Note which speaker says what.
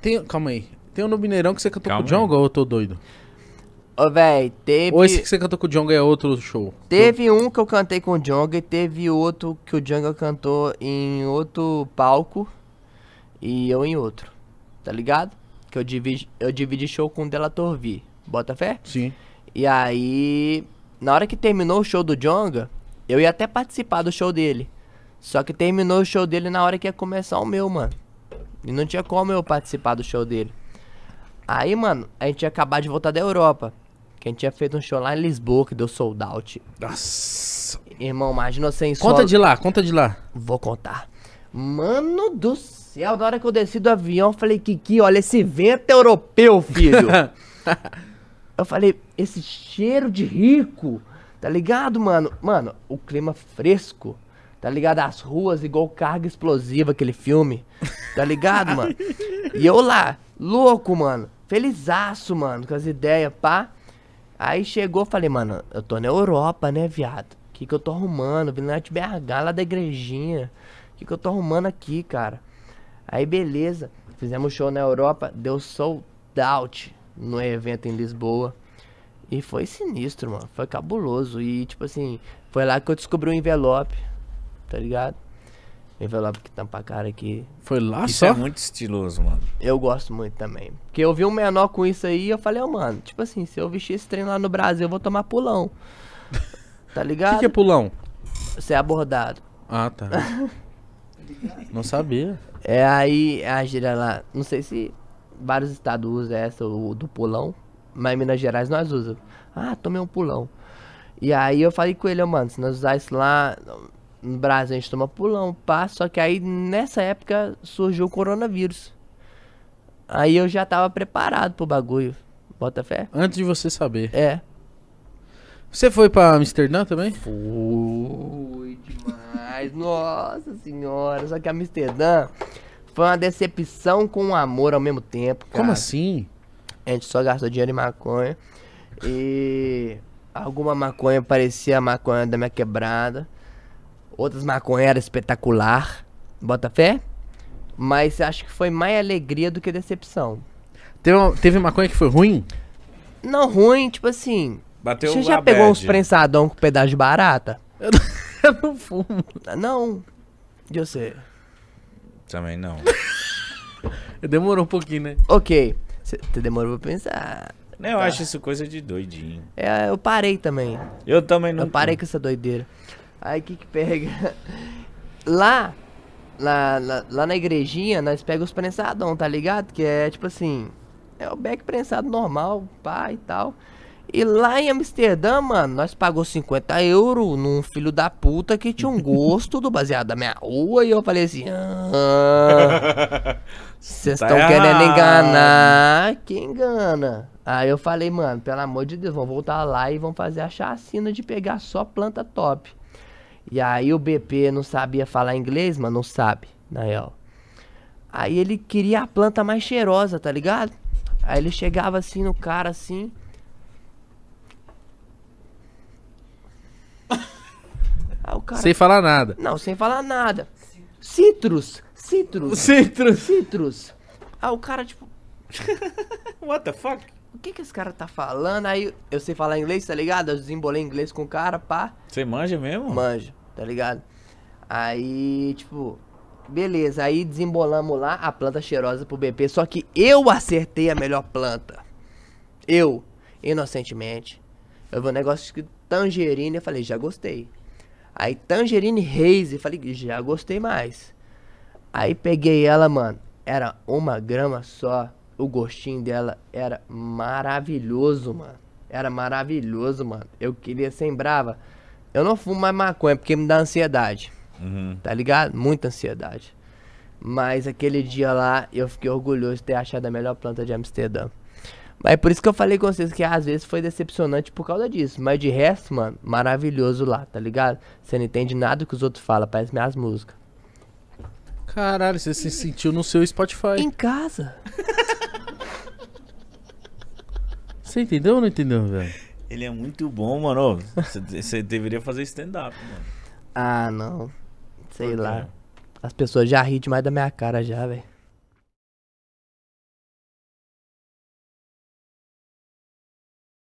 Speaker 1: Tem, calma aí. Tem um no Mineirão que você cantou Calma com o Jonga ou eu tô doido? Ô, véi, teve. Ou esse que você cantou com o Jonga é outro show? Teve um que eu cantei com o Jonga e teve outro que o Jonga cantou em outro palco e eu em outro. Tá ligado? Que eu dividi, eu dividi show com o Delator V. Bota fé? Sim. E aí, na hora que terminou o show do Jonga, eu ia até participar do show dele. Só que terminou o show dele na hora que ia começar o meu, mano. E não tinha como eu participar do show dele. Aí, mano, a gente ia acabar de voltar da Europa. Que a gente tinha feito um show lá em Lisboa, que deu sold out. Nossa. Irmão, imagina sem Conta solo. de lá, conta de lá. Vou contar. Mano do céu, na hora que eu desci do avião, eu falei, Kiki, olha esse vento europeu, filho. eu falei, esse cheiro de rico, tá ligado, mano? Mano, o clima fresco. Tá ligado? As ruas igual carga explosiva, aquele filme. Tá ligado, mano? E eu lá, louco, mano. Felizaço, mano, com as ideias, pá. Aí chegou, falei, mano, eu tô na Europa, né, viado? O que que eu tô arrumando? Vindo na de BH, lá da igrejinha. O que que eu tô arrumando aqui, cara? Aí, beleza. Fizemos show na Europa, deu sold out no evento em Lisboa. E foi sinistro, mano. Foi cabuloso. E, tipo assim, foi lá que eu descobri o envelope tá ligado? Envelope que tampa a cara aqui. Foi lá isso só? é muito estiloso, mano. Eu gosto muito também. Porque eu vi um menor com isso aí e eu falei, oh, mano, tipo assim, se eu vestir esse trem lá no Brasil, eu vou tomar pulão. Tá ligado? O que, que é pulão? Ser é abordado. Ah, tá. Não sabia. É aí a gíria lá. Não sei se vários estados usam essa, o do pulão. Mas em Minas Gerais nós usamos. Ah, tomei um pulão. E aí eu falei com ele, mano, se nós usar isso lá, no Brasil a gente toma pulão, pá. Só que aí nessa época surgiu o coronavírus. Aí eu já tava preparado pro bagulho. Bota fé. Antes de você saber. É. Você foi pra Amsterdã também? Fui demais. Nossa senhora. Só que Amsterdã foi uma decepção com um amor ao mesmo tempo. Cara. Como assim? A gente só gastou dinheiro em maconha. E alguma maconha parecia a maconha da minha quebrada outras maconheiras espetacular, bota fé. Mas acho que foi mais alegria do que decepção. Teve, uma, teve maconha que foi ruim? Não, ruim, tipo assim. Bateu Você já pegou bad. uns prensadão com pedaço de barata? Eu não, eu não fumo. Não. E você? Também não. Demorou um pouquinho, né? Ok. Você demorou pra pensar. Eu tá. acho isso coisa de doidinho. É, eu parei também. Eu também não. Eu parei com essa doideira. Aí que que pega? Lá, lá, lá, lá na igrejinha, nós pega os prensadão, tá ligado? Que é tipo assim, é o back prensado normal, pá e tal. E lá em Amsterdã, mano, nós pagou 50 euros num filho da puta que tinha um gosto do baseado da minha rua. E eu falei assim: ah, vocês ah, estão tá querendo enganar? Quem engana. Aí eu falei, mano, pelo amor de Deus, vão voltar lá e vão fazer a chacina de pegar só planta top. E aí o BP não sabia falar inglês, mas não sabe, na real. Aí ele queria a planta mais cheirosa, tá ligado? Aí ele chegava assim no cara, assim. Cara... Sem falar nada. Não, sem falar nada. Citrus. Citrus. Citrus. Citrus. Ah, o cara, tipo. What the fuck? o que que esse cara tá falando? Aí eu sei falar inglês, tá ligado? Eu desembolei inglês com o cara, pá. Você manja mesmo? Manja, tá ligado? Aí, tipo, beleza. Aí desembolamos lá a planta cheirosa pro BP. Só que eu acertei a melhor planta. Eu, inocentemente. Eu vi um negócio escrito tangerina eu falei, já gostei. Aí tangerine Haze, falei, já gostei mais. Aí peguei ela, mano. Era uma grama só. O gostinho dela era maravilhoso, mano. Era maravilhoso, mano. Eu queria ser brava. Eu não fumo mais maconha porque me dá ansiedade. Uhum. Tá ligado? Muita ansiedade. Mas aquele dia lá eu fiquei orgulhoso de ter achado a melhor planta de Amsterdã. Mas é por isso que eu falei com vocês que às vezes foi decepcionante por causa disso. Mas de resto, mano, maravilhoso lá, tá ligado? Você não entende nada que os outros falam, parece minhas músicas. Caralho, você se sentiu no seu Spotify. Em casa. Você entendeu ou não entendeu, velho? Ele é muito bom, mano. Você deveria fazer stand-up, mano. Ah, não. Sei lá. As pessoas já ri demais da minha cara já, velho.